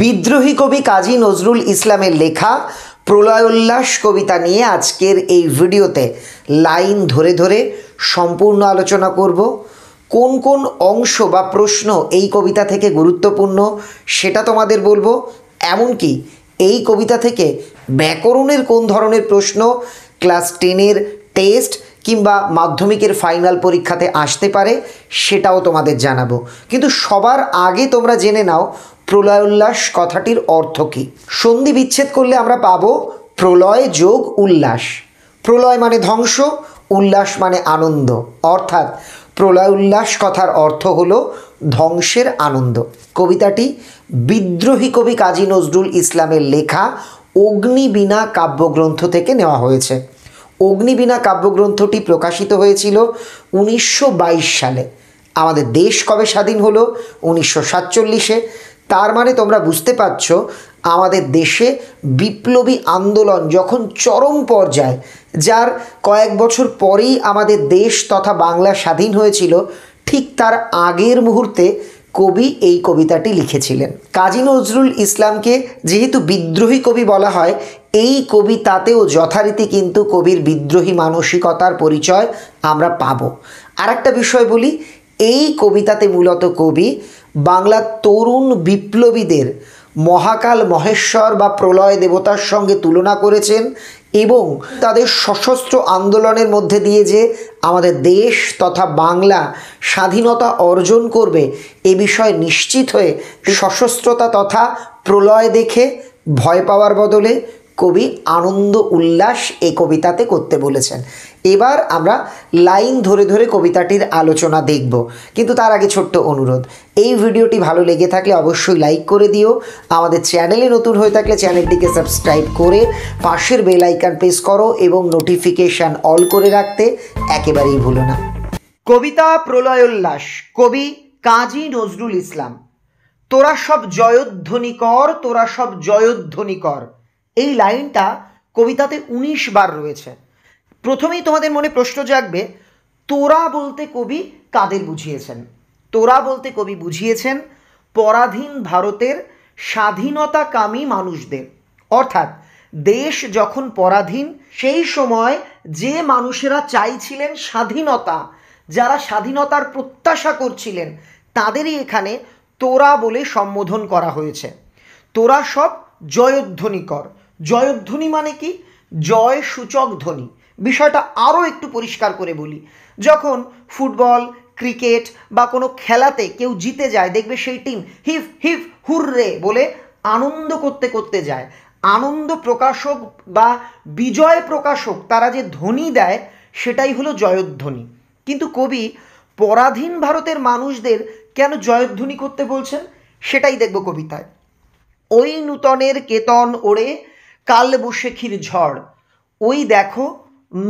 বিদ্রোহী কবি কাজী নজরুল ইসলামের লেখা প্রলয়োল্লাস কবিতা নিয়ে আজকের এই ভিডিওতে লাইন ধরে ধরে সম্পূর্ণ আলোচনা করব কোন কোন অংশ বা প্রশ্ন এই কবিতা থেকে গুরুত্বপূর্ণ সেটা তোমাদের বলবো এমনকি এই কবিতা থেকে ব্যাকরণের কোন ধরনের প্রশ্ন ক্লাস টেনের টেস্ট কিংবা মাধ্যমিকের ফাইনাল পরীক্ষাতে আসতে পারে সেটাও তোমাদের জানাবো কিন্তু সবার আগে তোমরা জেনে নাও প্রলয় উল্লাস কথাটির অর্থ কী সন্ধি বিচ্ছেদ করলে আমরা পাবো প্রলয় যোগ উল্লাস প্রলয় মানে ধ্বংস উল্লাস মানে আনন্দ অর্থাৎ প্রলয় উল্লাস কথার অর্থ হল ধ্বংসের আনন্দ কবিতাটি বিদ্রোহী কবি কাজী নজরুল ইসলামের লেখা অগ্নিবীণা কাব্যগ্রন্থ থেকে নেওয়া হয়েছে অগ্নিবীণা কাব্যগ্রন্থটি প্রকাশিত হয়েছিল উনিশশো সালে আমাদের দেশ কবে স্বাধীন হলো উনিশশো সাতচল্লিশে তার মানে তোমরা বুঝতে পারছ আমাদের দেশে বিপ্লবী আন্দোলন যখন চরম পর্যায়ে যার কয়েক বছর পরেই আমাদের দেশ তথা বাংলা স্বাধীন হয়েছিল ঠিক তার আগের মুহূর্তে কবি এই কবিতাটি লিখেছিলেন কাজী নজরুল ইসলামকে যেহেতু বিদ্রোহী কবি বলা হয় এই কবিতাতেও যথারীতি কিন্তু কবির বিদ্রোহী মানসিকতার পরিচয় আমরা পাব আর একটা বিষয় বলি এই কবিতাতে মূলত কবি বাংলার তরুণ বিপ্লবীদের মহাকাল মহেশ্বর বা প্রলয় দেবতার সঙ্গে তুলনা করেছেন এবং তাদের সশস্ত্র আন্দোলনের মধ্যে দিয়ে যে আমাদের দেশ তথা বাংলা স্বাধীনতা অর্জন করবে এ বিষয়ে নিশ্চিত হয়ে সশস্ত্রতা তথা প্রলয় দেখে ভয় পাওয়ার বদলে কবি আনন্দ উল্লাস এ কবিতাতে করতে বলেছেন এবার আমরা লাইন ধরে ধরে কবিতাটির আলোচনা দেখব কিন্তু তার আগে ছোট্ট অনুরোধ এই ভিডিওটি ভালো লেগে থাকলে অবশ্যই লাইক করে দিও আমাদের চ্যানেলে নতুন হয়ে থাকলে চ্যানেলটিকে সাবস্ক্রাইব করে পাশের বেল আইকন প্রেস করো এবং নোটিফিকেশান অল করে রাখতে একেবারেই ভুলো না কবিতা প্রলয়োল্লাস কবি কাজী নজরুল ইসলাম তোরা সব জয়ধ্বনি কর তোরা সব জয়ধ্বনি কর এই লাইনটা কবিতাতে উনিশ বার রয়েছে প্রথমেই তোমাদের মনে প্রশ্ন জাগবে তোরা বলতে কবি কাদের বুঝিয়েছেন তোরা বলতে কবি বুঝিয়েছেন পরাধীন ভারতের স্বাধীনতাকামী মানুষদের অর্থাৎ দেশ যখন পরাধীন সেই সময় যে মানুষেরা চাইছিলেন স্বাধীনতা যারা স্বাধীনতার প্রত্যাশা করছিলেন তাদেরই এখানে তোরা বলে সম্বোধন করা হয়েছে তোরা সব জয়ধ্বনিকর জয়ধ্বনি মানে কি জয় সূচক ধ্বনি বিষয়টা আরও একটু পরিষ্কার করে বলি যখন ফুটবল ক্রিকেট বা কোনো খেলাতে কেউ জিতে যায় দেখবে সেই টিম হিফ হিফ হুররে বলে আনন্দ করতে করতে যায় আনন্দ প্রকাশক বা বিজয় প্রকাশক তারা যে ধ্বনি দেয় সেটাই হলো জয়ধ্বনি কিন্তু কবি পরাধীন ভারতের মানুষদের কেন জয়ধ্বনি করতে বলছেন সেটাই দেখব কবিতায় ওই নূতনের কেতন ওড়ে কাল বসে ক্ষীর ঝড় ওই দেখো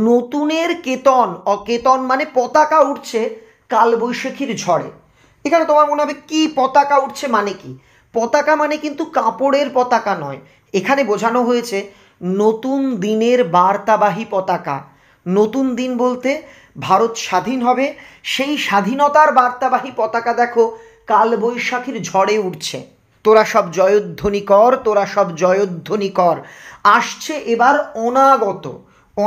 নতুনের কেতন অকেতন মানে পতাকা উঠছে কালবৈশাখীর ঝড়ে এখানে তোমার মনে হবে কি পতাকা উঠছে মানে কি পতাকা মানে কিন্তু কাপড়ের পতাকা নয় এখানে বোঝানো হয়েছে নতুন দিনের বার্তাবাহী পতাকা নতুন দিন বলতে ভারত স্বাধীন হবে সেই স্বাধীনতার বার্তাবাহী পতাকা দেখো কালবৈশাখীর ঝড়ে উঠছে তোরা সব জয়ধ্বনি কর তোরা সব জয়ধ্বনি কর আসছে এবার অনাগত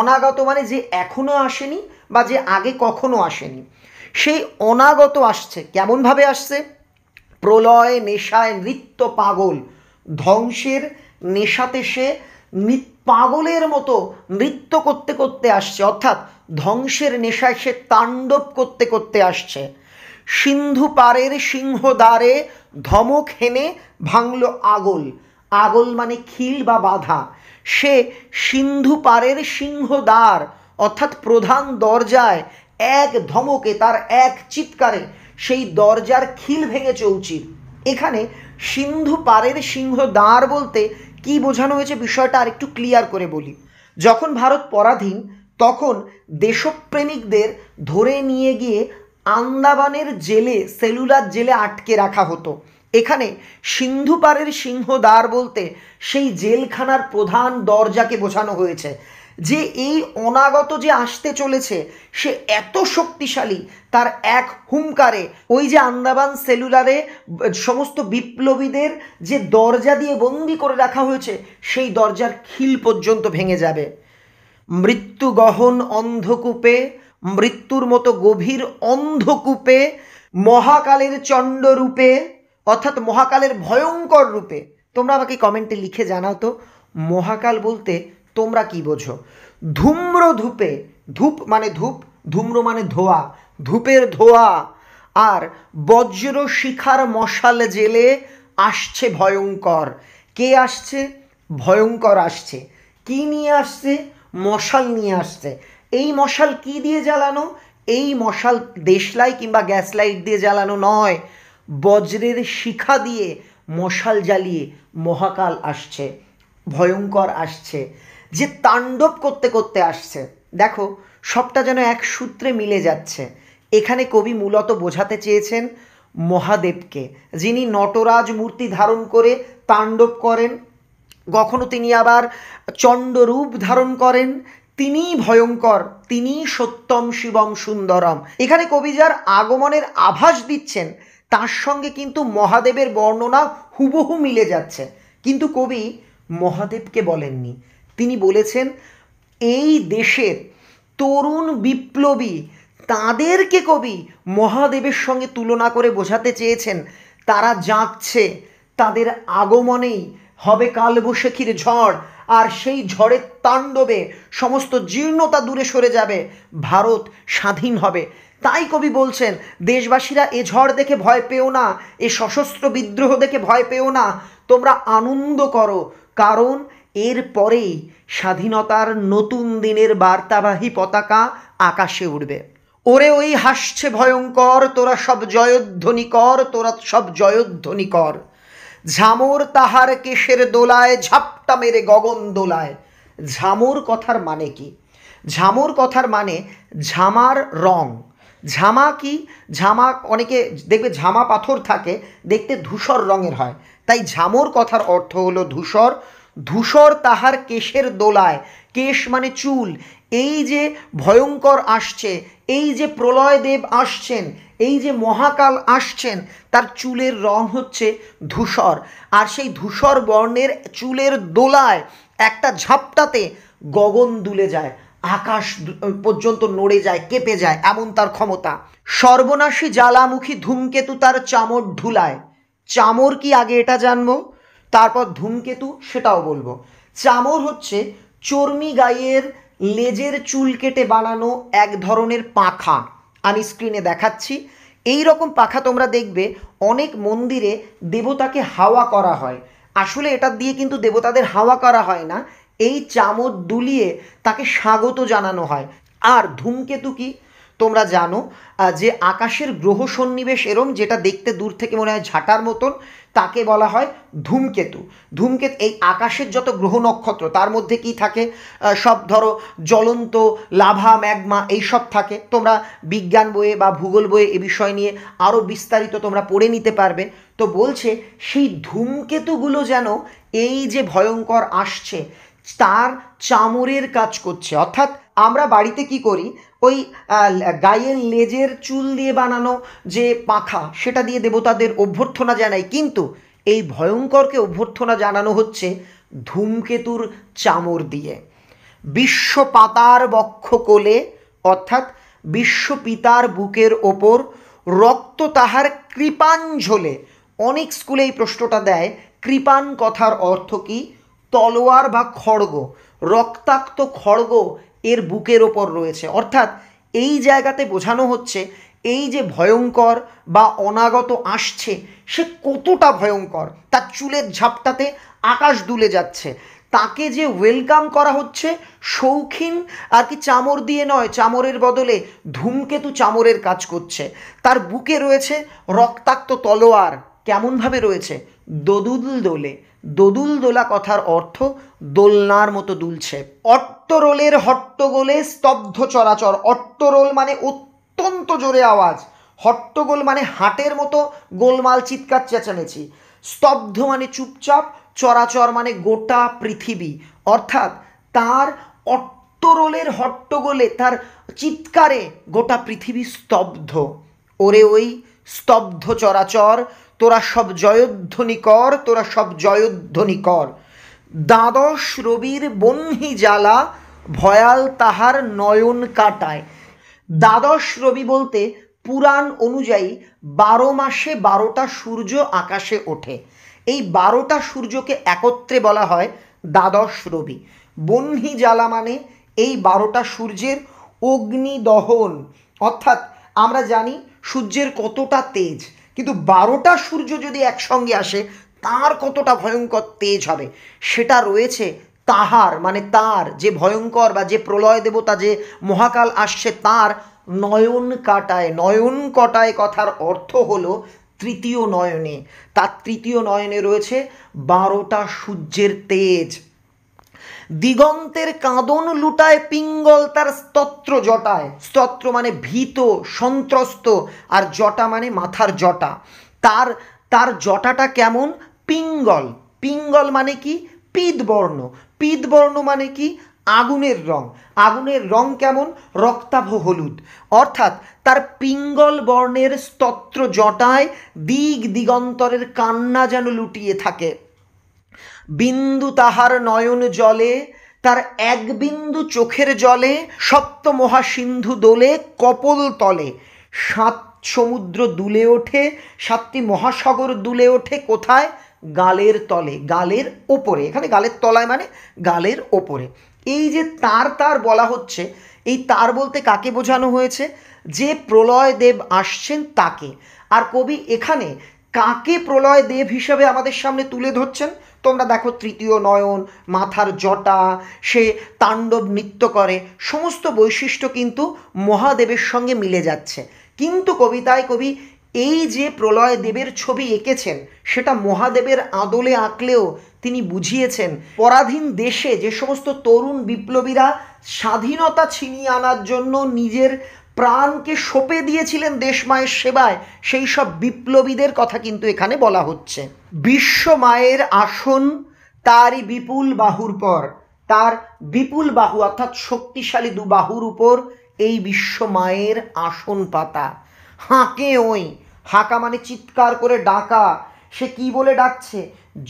অনাগত মানে যে এখনও আসেনি বা যে আগে কখনো আসেনি সেই অনাগত আসছে কেমনভাবে আসছে প্রলয় নেশায় নৃত্য পাগল ধ্বংসের নেশাতে সে পাগলের মতো নৃত্য করতে করতে আসছে অর্থাৎ ধ্বংসের নেশায় সে তাণ্ডব করতে করতে আসছে সিন্ধু পারের সিংহদ্বারে ধমক হেনে ভাঙল আগল আগল মানে খিল বা বাধা সে সিন্ধু পারের সিংহদ্বার অর্থাৎ প্রধান দরজায় এক ধমকে তার এক চিৎকারে সেই দরজার খিল ভেঙে চৌচির এখানে সিন্ধু পারের দ্বার বলতে কি বোঝানো হয়েছে বিষয়টা আর একটু ক্লিয়ার করে বলি যখন ভারত পরাধীন তখন দেশপ্রেমিকদের ধরে নিয়ে গিয়ে আন্দামানের জেলে সেলুলার জেলে আটকে রাখা হতো এখানে সিংহ সিংহদ্বার বলতে সেই জেলখানার প্রধান দরজাকে বোঝানো হয়েছে যে এই অনাগত যে আসতে চলেছে সে এত শক্তিশালী তার এক হুমকারে ওই যে আন্দামান সেলুলারে সমস্ত বিপ্লবীদের যে দরজা দিয়ে বন্দি করে রাখা হয়েছে সেই দরজার খিল পর্যন্ত ভেঙে যাবে মৃত্যু গহন অন্ধকূপে মৃত্যুর মতো গভীর অন্ধকূপে মহাকালের চণ্ডরূপে অর্থাৎ মহাকালের ভয়ঙ্কর রূপে তোমরা আমাকে কমেন্টে লিখে জানাও তো মহাকাল বলতে তোমরা কি বোঝো ধূম্র ধূপে ধূপ মানে ধূপ ধূম্র মানে ধোয়া ধূপের ধোয়া আর বজ্র শিখার মশাল জেলে আসছে ভয়ঙ্কর কে আসছে ভয়ঙ্কর আসছে কি নিয়ে আসছে মশাল নিয়ে আসছে এই মশাল কি দিয়ে জ্বালানো এই মশাল দেশলাই কিংবা গ্যাস লাইট দিয়ে জ্বালানো নয় বজ্রের শিখা দিয়ে মশাল জ্বালিয়ে মহাকাল আসছে ভয়ঙ্কর আসছে যে তাণ্ডব করতে করতে আসছে দেখো সবটা যেন এক সূত্রে মিলে যাচ্ছে এখানে কবি মূলত বোঝাতে চেয়েছেন মহাদেবকে যিনি নটরাজ মূর্তি ধারণ করে তাণ্ডব করেন কখনো তিনি আবার চণ্ডরূপ ধারণ করেন তিনি ভয়ঙ্কর তিনি সত্যম শিবম সুন্দরম এখানে কবি যার আগমনের আভাস দিচ্ছেন তার সঙ্গে কিন্তু মহাদেবের বর্ণনা হুবহু মিলে যাচ্ছে কিন্তু কবি মহাদেবকে বলেননি তিনি বলেছেন এই দেশের তরুণ বিপ্লবী তাদেরকে কবি মহাদেবের সঙ্গে তুলনা করে বোঝাতে চেয়েছেন তারা যাচ্ছে তাদের আগমনেই হবে কালবৈশাখীর ঝড় আর সেই ঝড়ের তাণ্ডবে সমস্ত জীর্ণতা দূরে সরে যাবে ভারত স্বাধীন হবে তাই কবি বলছেন দেশবাসীরা এ ঝড় দেখে ভয় পেও না এ সশস্ত্র বিদ্রোহ দেখে ভয় পেও না তোমরা আনন্দ করো কারণ এর পরেই স্বাধীনতার নতুন দিনের বার্তাবাহী পতাকা আকাশে উঠবে ওরে ওই হাসছে ভয়ঙ্কর তোরা সব জয়ধ্বনি কর তোরা সব জয়ধ্বনি কর ঝামর তাহার কেশের দোলায় ঝাপটা মেরে গগন দোলায় ঝামর কথার মানে কি ঝামর কথার মানে ঝামার রং ঝামা কি ঝামা অনেকে দেখবে ঝামা পাথর থাকে দেখতে ধূসর রঙের হয় তাই ঝামর কথার অর্থ হলো ধূসর ধূসর তাহার কেশের দোলায় কেশ মানে চুল এই যে ভয়ঙ্কর আসছে এই যে প্রলয়দেব আসছেন এই যে মহাকাল আসছেন তার চুলের রং হচ্ছে ধূসর আর সেই ধূসর বর্ণের চুলের দোলায় একটা ঝাপটাতে গগন দুলে যায় আকাশ পর্যন্ত নড়ে যায় কেঁপে যায় এমন তার ক্ষমতা সর্বনাশী জ্বালামুখী ধূমকেতু তার চামর ধুলায় চামর কি আগে এটা জানবো তারপর ধূমকেতু সেটাও বলবো চামর হচ্ছে চর্মি গায়ের লেজের চুল কেটে বানানো এক ধরনের পাখা আমি স্ক্রিনে দেখাচ্ছি এই রকম পাখা তোমরা দেখবে অনেক মন্দিরে দেবতাকে হাওয়া করা হয় আসলে এটা দিয়ে কিন্তু দেবতাদের হাওয়া করা হয় না এই চামচ দুলিয়ে তাকে স্বাগত জানানো হয় আর ধূমকেতু কি তোমরা জানো যে আকাশের গ্রহ সন্নিবেশ এরম যেটা দেখতে দূর থেকে মনে হয় ঝাঁটার মতন তাকে বলা হয় ধূমকেতু ধূমকেতু এই আকাশের যত গ্রহ নক্ষত্র তার মধ্যে কি থাকে সব ধরো জ্বলন্ত লাভা ম্যাগমা এইসব থাকে তোমরা বিজ্ঞান বইয়ে বা ভূগোল বইয়ে এ বিষয় নিয়ে আরও বিস্তারিত তোমরা পড়ে নিতে পারবে তো বলছে সেই ধূমকেতুগুলো যেন এই যে ভয়ঙ্কর আসছে তার চামড়ের কাজ করছে অর্থাৎ আমরা বাড়িতে কি করি ওই গায়ের লেজের চুল দিয়ে বানানো যে পাখা সেটা দিয়ে দেবতাদের অভ্যর্থনা জানাই কিন্তু এই ভয়ঙ্করকে অভ্যর্থনা জানানো হচ্ছে ধূমকেতুর চামর দিয়ে বিশ্ব পাতার বক্ষ কোলে অর্থাৎ বিশ্ব পিতার বুকের ওপর রক্ত তাহার কৃপাঞ্জলে অনেক স্কুলে এই প্রশ্নটা দেয় কৃপাণ কথার অর্থ কী তলোয়ার বা খড়গ রক্তাক্ত খড়গ এর বুকের ওপর রয়েছে অর্থাৎ এই জায়গাতে বোঝানো হচ্ছে এই যে ভয়ঙ্কর বা অনাগত আসছে সে কতটা ভয়ঙ্কর তার চুলের ঝাপটাতে আকাশ দুলে যাচ্ছে তাকে যে ওয়েলকাম করা হচ্ছে শৌখিন আর কি চামর দিয়ে নয় চামরের বদলে ধূমকেতু চামরের কাজ করছে তার বুকে রয়েছে রক্তাক্ত তলোয়ার কেমনভাবে রয়েছে দোদুল দোলে দোদুল দোলা কথার অর্থ দোলনার মতো দুলছে অট্টরোলের হট্টগোলে স্তব্ধ চরাচর অট্টরোল মানে অত্যন্ত জোরে আওয়াজ হট্টগোল মানে হাটের মতো গোলমাল চিৎকার চেঁচামেচি স্তব্ধ মানে চুপচাপ চরাচর মানে গোটা পৃথিবী অর্থাৎ তার অট্টরোলের হট্টগোলে তার চিৎকারে গোটা পৃথিবী স্তব্ধ ওরে ওই স্তব্ধ চরাচর তোরা সব জয়ধ্বনি কর তোরা সব জয়ধ্বনি কর দ্বাদশ রবির বহ্নি জ্বালা ভয়াল তাহার নয়ন কাটায় দ্বাদশ রবি বলতে পুরাণ অনুযায়ী বারো মাসে বারোটা সূর্য আকাশে ওঠে এই বারোটা সূর্যকে একত্রে বলা হয় দ্বাদশ রবি বহ্নি জ্বালা মানে এই বারোটা সূর্যের অগ্নি দহন অর্থাৎ আমরা জানি সূর্যের কতটা তেজ কিন্তু বারোটা সূর্য যদি একসঙ্গে আসে তার কতটা ভয়ঙ্কর তেজ হবে সেটা রয়েছে তাহার মানে তার যে ভয়ঙ্কর বা যে প্রলয় দেবতা যে মহাকাল আসছে তার নয়ন কাটায় নয়ন কটায় কথার অর্থ হলো তৃতীয় নয়নে তার তৃতীয় নয়নে রয়েছে বারোটা সূর্যের তেজ দিগন্তের কাঁদন লুটায় পিঙ্গল তার স্তত্র জটায় স্তত্র মানে ভীত সন্ত্রস্ত আর জটা মানে মাথার জটা তার তার জটাটা কেমন পিঙ্গল পিঙ্গল মানে কি পিতবর্ণ পিতবর্ণ মানে কি আগুনের রং আগুনের রং কেমন রক্তাভ হলুদ অর্থাৎ তার পিঙ্গল বর্ণের স্তত্র জটায় দিগ দিগন্তরের কান্না যেন লুটিয়ে থাকে বিন্দু তাহার নয়ন জলে তার এক বিন্দু চোখের জলে সপ্ত মহাসিন্ধু দোলে কপল তলে সাত সমুদ্র দুলে ওঠে সাতটি মহাসাগর দুলে ওঠে কোথায় গালের তলে গালের ওপরে এখানে গালের তলায় মানে গালের ওপরে এই যে তার তার বলা হচ্ছে এই তার বলতে কাকে বোঝানো হয়েছে যে প্রলয় দেব আসছেন তাকে আর কবি এখানে কাকে প্রলয় দেব হিসাবে আমাদের সামনে তুলে ধরছেন তোমরা দেখো তৃতীয় নয়ন মাথার জটা সে তাণ্ডব নৃত্য করে সমস্ত বৈশিষ্ট্য কিন্তু মহাদেবের সঙ্গে মিলে যাচ্ছে কিন্তু কবিতায় কবি এই যে প্রলয় দেবের ছবি এঁকেছেন সেটা মহাদেবের আদলে আঁকলেও তিনি বুঝিয়েছেন পরাধীন দেশে যে সমস্ত তরুণ বিপ্লবীরা স্বাধীনতা ছিনিয়ে আনার জন্য নিজের প্রাণকে সপে দিয়েছিলেন দেশমায়ের সেবায় সেই সব বিপ্লবীদের কথা কিন্তু এখানে বলা হচ্ছে বিশ্ব মায়ের আসন তারই বিপুল বাহুর পর তার বিপুল বাহু অর্থাৎ শক্তিশালী দু বাহুর উপর এই বিশ্ব মায়ের আসন পাতা হাঁকে ওই হাঁকা মানে চিৎকার করে ডাকা সে কি বলে ডাকছে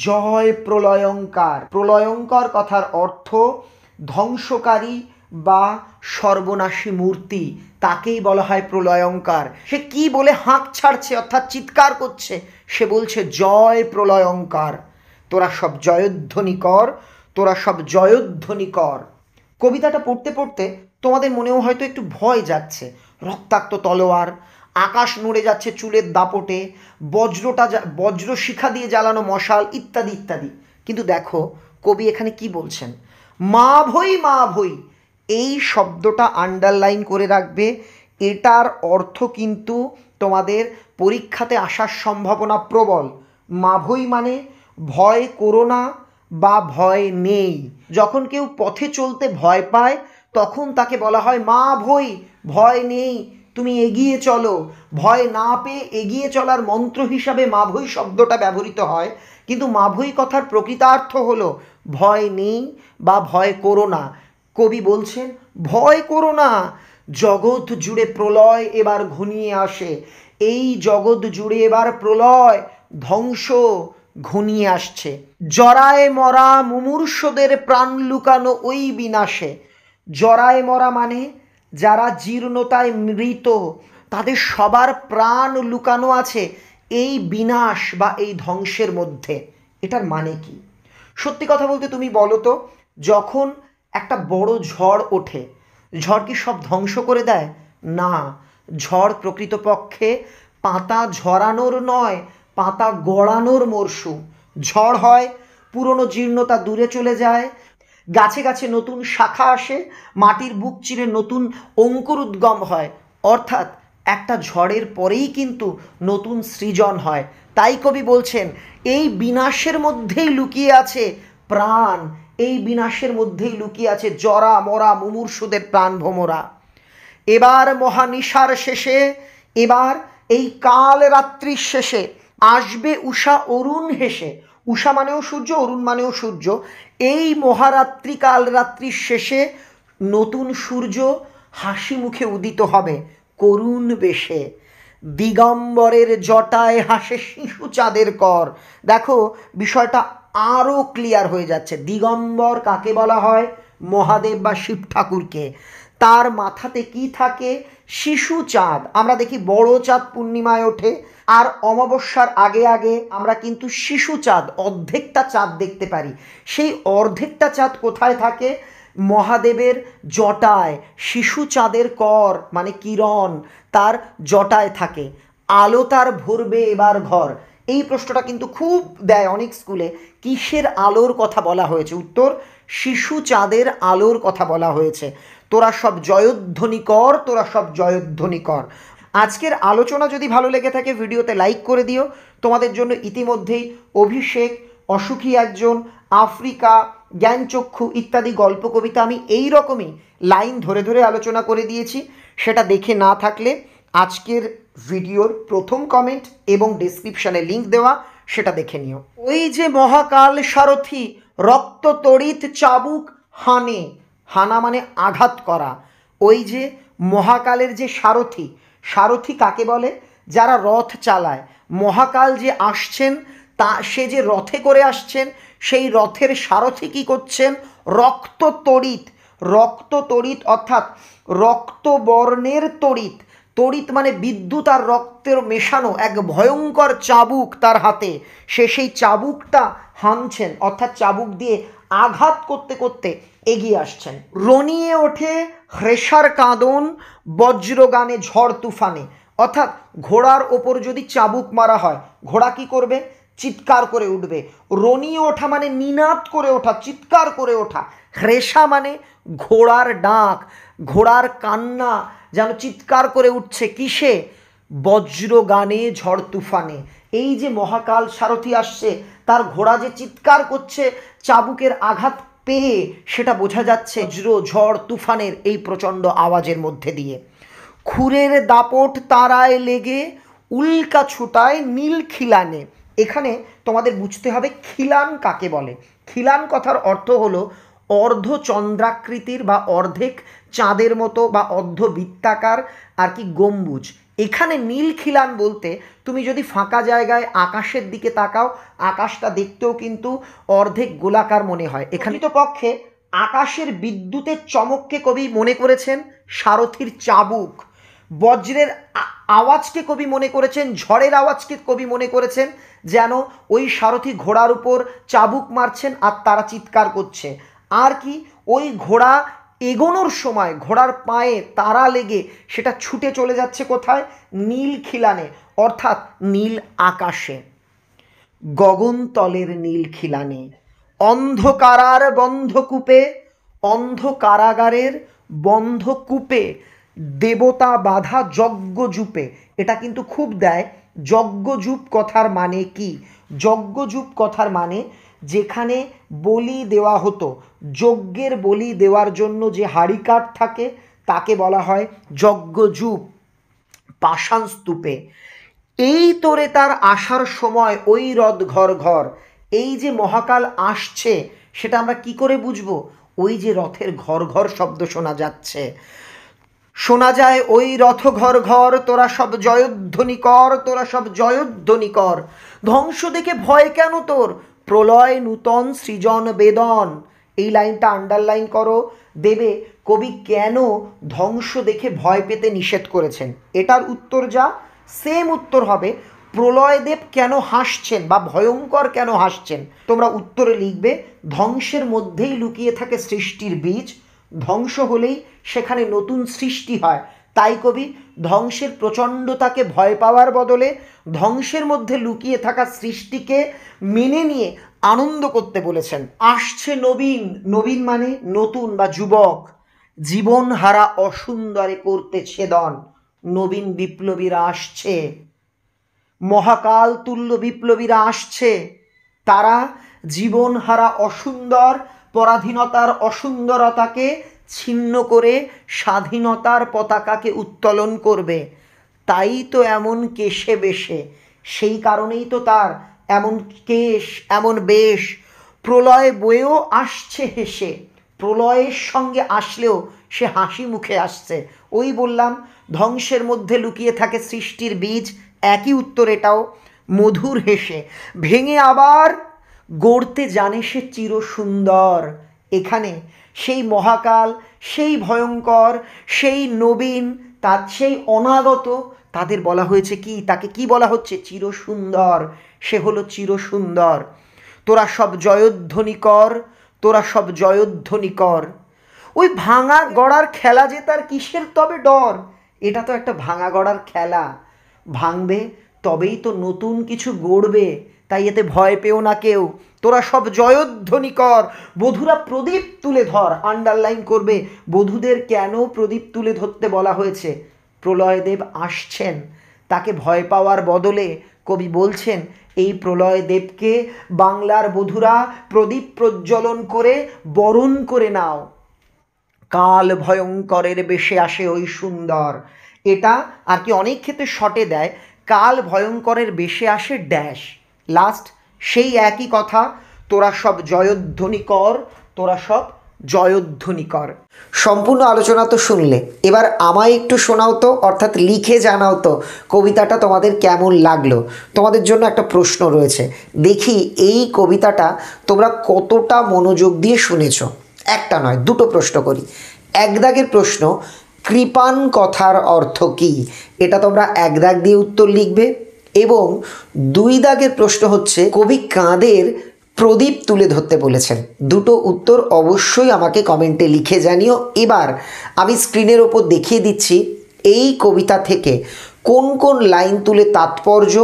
জয় প্রলয়ঙ্কার প্রলয়ঙ্কর কথার অর্থ ধ্বংসকারী বা সর্বনাশী মূর্তি তাকেই বলা হয় প্রলয়ঙ্কার সে কি বলে হাঁক ছাড়ছে অর্থাৎ চিৎকার করছে সে বলছে জয় প্রলয়ঙ্কার তোরা সব জয়ধ্বনি কর তোরা সব জয়ধ্বনি কর কবিতাটা পড়তে পড়তে তোমাদের মনেও হয়তো একটু ভয় যাচ্ছে রক্তাক্ত তলোয়ার আকাশ নড়ে যাচ্ছে চুলের দাপটে বজ্রটা বজ্র শিখা দিয়ে জ্বালানো মশাল ইত্যাদি ইত্যাদি কিন্তু দেখো কবি এখানে কি বলছেন মা ভই মা ভই এই শব্দটা আন্ডারলাইন করে রাখবে এটার অর্থ কিন্তু তোমাদের পরীক্ষাতে আসার সম্ভাবনা প্রবল মাভই মানে ভয় করো না বা ভয় নেই যখন কেউ পথে চলতে ভয় পায় তখন তাকে বলা হয় মা ভই ভয় নেই তুমি এগিয়ে চলো ভয় না পেয়ে এগিয়ে চলার মন্ত্র হিসাবে মাভই শব্দটা ব্যবহৃত হয় কিন্তু মাভই কথার প্রকৃতার্থ হলো ভয় নেই বা ভয় করো না কবি বলছেন ভয় করো না জগৎ জুড়ে প্রলয় এবার ঘনিয়ে আসে এই জগৎ জুড়ে এবার প্রলয় ধ্বংস ঘনিয়ে আসছে জরায় মরা মুমূর্ষদের প্রাণ লুকানো ওই বিনাশে জরায় মরা মানে যারা জীর্ণতায় মৃত তাদের সবার প্রাণ লুকানো আছে এই বিনাশ বা এই ধ্বংসের মধ্যে এটার মানে কি সত্যি কথা বলতে তুমি বলো তো যখন একটা বড় ঝড় ওঠে ঝড় কি সব ধ্বংস করে দেয় না ঝড় প্রকৃতপক্ষে পাতা ঝরানোর নয় পাতা গড়ানোর মরশুম ঝড় হয় পুরনো জীর্ণতা দূরে চলে যায় গাছে গাছে নতুন শাখা আসে মাটির বুক চিরে নতুন অঙ্কুর উদ্গম হয় অর্থাৎ একটা ঝড়ের পরেই কিন্তু নতুন সৃজন হয় তাই কবি বলছেন এই বিনাশের মধ্যেই লুকিয়ে আছে প্রাণ এই বিনাশের মধ্যেই লুকিয়ে আছে জরা মরা মুমূর্ষুদের প্রাণ ভোমরা এবার মহানিশার শেষে এবার এই কাল রাত্রির শেষে আসবে উষা অরুণ হেসে উষা মানেও সূর্য অরুণ মানেও সূর্য এই মহারাত্রি কাল রাত্রির শেষে নতুন সূর্য হাসি মুখে উদিত হবে করুণ বেশে দিগম্বরের জটায় হাসে শিশু চাঁদের কর দেখো বিষয়টা আরও ক্লিয়ার হয়ে যাচ্ছে দিগম্বর কাকে বলা হয় মহাদেব বা শিব ঠাকুরকে তার মাথাতে কি থাকে শিশু চাঁদ আমরা দেখি বড় চাঁদ পূর্ণিমায় ওঠে আর অমাবস্যার আগে আগে আমরা কিন্তু শিশু চাঁদ অর্ধেকটা চাঁদ দেখতে পারি সেই অর্ধেকটা চাঁদ কোথায় থাকে মহাদেবের জটায় শিশু চাঁদের কর মানে কিরণ তার জটায় থাকে আলো তার ভরবে এবার ঘর এই প্রশ্নটা কিন্তু খুব দেয় অনেক স্কুলে কিসের আলোর কথা বলা হয়েছে উত্তর শিশু চাঁদের আলোর কথা বলা হয়েছে তোরা সব জয়ধ্বনি কর তোরা সব জয়ধ্বনি কর আজকের আলোচনা যদি ভালো লেগে থাকে ভিডিওতে লাইক করে দিও তোমাদের জন্য ইতিমধ্যেই অভিষেক অসুখী একজন আফ্রিকা জ্ঞানচক্ষু ইত্যাদি গল্প কবিতা আমি এই রকমই লাইন ধরে ধরে আলোচনা করে দিয়েছি সেটা দেখে না থাকলে আজকের ভিডিওর প্রথম কমেন্ট এবং ডিসক্রিপশানে লিঙ্ক দেওয়া সেটা দেখে নিও ওই যে মহাকাল সারথি রক্ত তড়িৎ চাবুক হানে হানা মানে আঘাত করা ওই যে মহাকালের যে সারথি সারথি কাকে বলে যারা রথ চালায় মহাকাল যে আসছেন তা সে যে রথে করে আসছেন সেই রথের সারথি কী করছেন রক্ত তড়িৎ রক্ত তড়িৎ অর্থাৎ রক্তবর্ণের তড়িৎ তড়িৎ মানে বিদ্যুৎ আর রক্তের মেশানো এক ভয়ঙ্কর চাবুক তার হাতে সে সেই চাবুকটা হানছেন অর্থাৎ চাবুক দিয়ে আঘাত করতে করতে এগিয়ে আসছেন রনিয়ে ওঠে হ্রেসার কাঁদন বজ্রগানে ঝড় তুফানে অর্থাৎ ঘোড়ার ওপর যদি চাবুক মারা হয় ঘোড়া কি করবে চিৎকার করে উঠবে রনিয়ে ওঠা মানে নিনাদ করে ওঠা চিৎকার করে ওঠা হ্রেসা মানে ঘোড়ার ডাক ঘোড়ার কান্না যেন চিৎকার করে উঠছে কিসে বজ্র গানে ঝড় তুফানে এই যে মহাকাল সারথি আসছে তার ঘোড়া যে চিৎকার করছে চাবুকের আঘাত পেয়ে সেটা বোঝা যাচ্ছে বজ্র ঝড় তুফানের এই প্রচণ্ড আওয়াজের মধ্যে দিয়ে খুরের দাপট তারায় লেগে উল্কা ছুটায় নীল খিলানে এখানে তোমাদের বুঝতে হবে খিলান কাকে বলে খিলান কথার অর্থ হলো অর্ধচন্দ্রাকৃতির বা অর্ধেক চাঁদের মতো বা অর্ধ বৃত্তাকার আর কি গম্বুজ এখানে নীল খিলান বলতে তুমি যদি ফাঁকা জায়গায় আকাশের দিকে তাকাও আকাশটা দেখতেও কিন্তু অর্ধেক গোলাকার মনে হয় এখানে তো পক্ষে আকাশের বিদ্যুতের চমককে কবি মনে করেছেন সারথির চাবুক বজ্রের আওয়াজকে কবি মনে করেছেন ঝড়ের আওয়াজকে কবি মনে করেছেন যেন ওই সারথি ঘোড়ার উপর চাবুক মারছেন আর তারা চিৎকার করছে আর কি ওই ঘোড়া এগোনোর সময় ঘোড়ার পায়ে তারা লেগে সেটা ছুটে চলে যাচ্ছে কোথায় নীল খিলানে অর্থাৎ নীল আকাশে গগনতলের নীল খিলানে অন্ধকারার বন্ধকূপে অন্ধকারাগারের বন্ধকূপে দেবতা বাধা যজ্ঞজূপে এটা কিন্তু খুব দেয় যজ্ঞজূপ কথার মানে কি যজ্ঞজূপ কথার মানে যেখানে বলি দেওয়া হতো যজ্ঞের বলি দেওয়ার জন্য যে হাড়িকাঠ থাকে তাকে বলা হয় যজ্ঞজূপ পাষাণ স্তূপে এই তোরে তার আসার সময় ওই হ্রদ ঘর ঘর এই যে মহাকাল আসছে সেটা আমরা কি করে বুঝবো ওই যে রথের ঘর ঘর শব্দ শোনা যাচ্ছে শোনা যায় ওই রথ ঘর ঘর তোরা সব জয়ধ্বনি কর তোরা সব জয়ধ্বনি কর ধ্বংস দেখে ভয় কেন তোর প্রলয় নূতন সৃজন বেদন এই লাইনটা আন্ডারলাইন করো দেবে কবি কেন ধ্বংস দেখে ভয় পেতে নিষেধ করেছেন এটার উত্তর যা সেম উত্তর হবে প্রলয়দেব কেন হাসছেন বা ভয়ঙ্কর কেন হাসছেন তোমরা উত্তরে লিখবে ধ্বংসের মধ্যেই লুকিয়ে থাকে সৃষ্টির বীজ ধ্বংস হলেই সেখানে নতুন সৃষ্টি হয় তাই কবি ধ্বংসের প্রচণ্ডতাকে ভয় পাওয়ার বদলে ধ্বংসের মধ্যে লুকিয়ে থাকা সৃষ্টিকে মেনে নিয়ে আনন্দ করতে বলেছেন আসছে নবীন নবীন মানে নতুন বা যুবক জীবন হারা অসুন্দরে করতে ছেদন নবীন বিপ্লবীরা আসছে মহাকাল তুল্য বিপ্লবীরা আসছে তারা জীবনহারা অসুন্দর পরাধীনতার অসুন্দরতাকে ছিন্ন করে স্বাধীনতার পতাকাকে উত্তোলন করবে তাই তো এমন কেশে বেশে সেই কারণেই তো তার এমন কেশ এমন বেশ প্রলয় বয়েও আসছে হেসে প্রলয়ের সঙ্গে আসলেও সে হাসি মুখে আসছে ওই বললাম ধ্বংসের মধ্যে লুকিয়ে থাকে সৃষ্টির বীজ একই উত্তর এটাও মধুর হেসে ভেঙে আবার গড়তে জানে সে চিরসুন্দর এখানে সেই মহাকাল সেই ভয়ঙ্কর সেই নবীন তার সেই অনাগত তাদের বলা হয়েছে কি তাকে কি বলা হচ্ছে চিরসুন্দর সে হলো চিরসুন্দর তোরা সব জয়ধ্বনি কর তোরা সব জয়ধ্বনি কর ওই ভাঙা গড়ার খেলা যে তার কিসের তবে ডর এটা তো একটা ভাঙা গড়ার খেলা ভাঙবে তবেই তো নতুন কিছু গড়বে তাই এতে ভয় পেও না কেউ তোরা সব জয়ধ্বনি কর বধুরা প্রদীপ তুলে ধর আন্ডারলাইন করবে বধুদের কেন প্রদীপ তুলে ধরতে বলা হয়েছে প্রলয়দেব আসছেন তাকে ভয় পাওয়ার বদলে কবি বলছেন এই প্রলয় দেবকে বাংলার বধুরা প্রদীপ প্রজ্বলন করে বরণ করে নাও কাল ভয়ঙ্করের বেশে আসে ওই সুন্দর এটা আর কি অনেক ক্ষেত্রে শটে দেয় কাল ভয়ঙ্করের বেশে আসে ড্যাশ লাস্ট সেই একই কথা তোরা সব জয়ধ্বনি কর তোরা সব জয়ধ্বনি কর সম্পূর্ণ আলোচনা তো শুনলে এবার আমায় একটু শোনাও তো অর্থাৎ লিখে জানাও তো কবিতাটা তোমাদের কেমন লাগলো তোমাদের জন্য একটা প্রশ্ন রয়েছে দেখি এই কবিতাটা তোমরা কতটা মনোযোগ দিয়ে শুনেছ একটা নয় দুটো প্রশ্ন করি এক দাগের প্রশ্ন কৃপান কথার অর্থ কী এটা তোমরা এক দাগ দিয়ে উত্তর লিখবে এবং দুই দাগের প্রশ্ন হচ্ছে কবি কাঁদের প্রদীপ তুলে ধরতে বলেছেন দুটো উত্তর অবশ্যই আমাকে কমেন্টে লিখে জানিও এবার আমি স্ক্রিনের ওপর দেখিয়ে দিচ্ছি এই কবিতা থেকে কোন কোন লাইন তুলে তাৎপর্য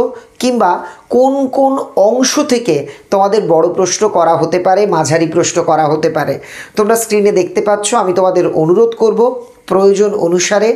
কিংবা কোন কোন অংশ থেকে তোমাদের বড় প্রশ্ন করা হতে পারে মাঝারি প্রশ্ন করা হতে পারে তোমরা স্ক্রিনে দেখতে পাচ্ছ আমি তোমাদের অনুরোধ করব প্রয়োজন অনুসারে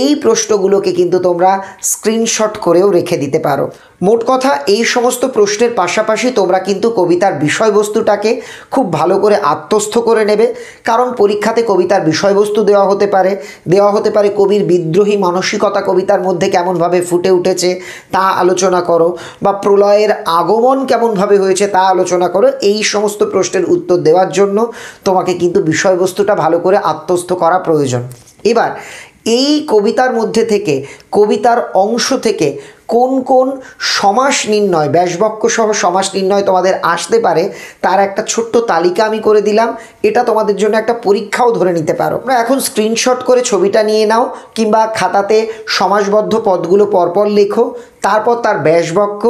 এই প্রশ্নগুলোকে কিন্তু তোমরা স্ক্রিনশট করেও রেখে দিতে পারো মোট কথা এই সমস্ত প্রশ্নের পাশাপাশি তোমরা কিন্তু কবিতার বিষয়বস্তুটাকে খুব ভালো করে আত্মস্থ করে নেবে কারণ পরীক্ষাতে কবিতার বিষয়বস্তু দেওয়া হতে পারে দেওয়া হতে পারে কবির বিদ্রোহী মানসিকতা কবিতার মধ্যে কেমনভাবে ফুটে উঠেছে তা আলোচনা করো বা প্রলয়ের আগমন কেমনভাবে হয়েছে তা আলোচনা করো এই সমস্ত প্রশ্নের উত্তর দেওয়ার জন্য তোমাকে কিন্তু বিষয়বস্তুটা ভালো করে আত্মস্থ করা প্রয়োজন এবার এই কবিতার মধ্যে থেকে কবিতার অংশ থেকে কোন কোন সমাস নির্ণয় ব্যাসবক্য সহ সমাস নির্ণয় তোমাদের আসতে পারে তার একটা ছোট্ট তালিকা আমি করে দিলাম এটা তোমাদের জন্য একটা পরীক্ষাও ধরে নিতে পারো এখন স্ক্রিনশট করে ছবিটা নিয়ে নাও কিংবা খাতাতে সমাসবদ্ধ পদগুলো পরপর লেখো তারপর তার ব্যাসবক্য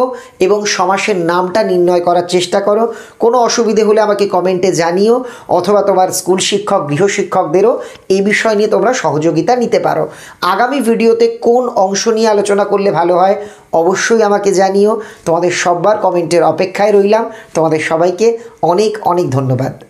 এবং সমাসের নামটা নির্ণয় করার চেষ্টা করো কোনো অসুবিধে হলে আমাকে কমেন্টে জানিও অথবা তোমার স্কুল শিক্ষক গৃহশিক্ষকদেরও এই বিষয় নিয়ে তোমরা সহযোগিতা নিতে পারো আগামী ভিডিওতে কোন অংশ নিয়ে আলোচনা করলে ভালো হয় অবশ্যই আমাকে জানিও তোমাদের সববার কমেন্টের অপেক্ষায় রইলাম তোমাদের সবাইকে অনেক অনেক ধন্যবাদ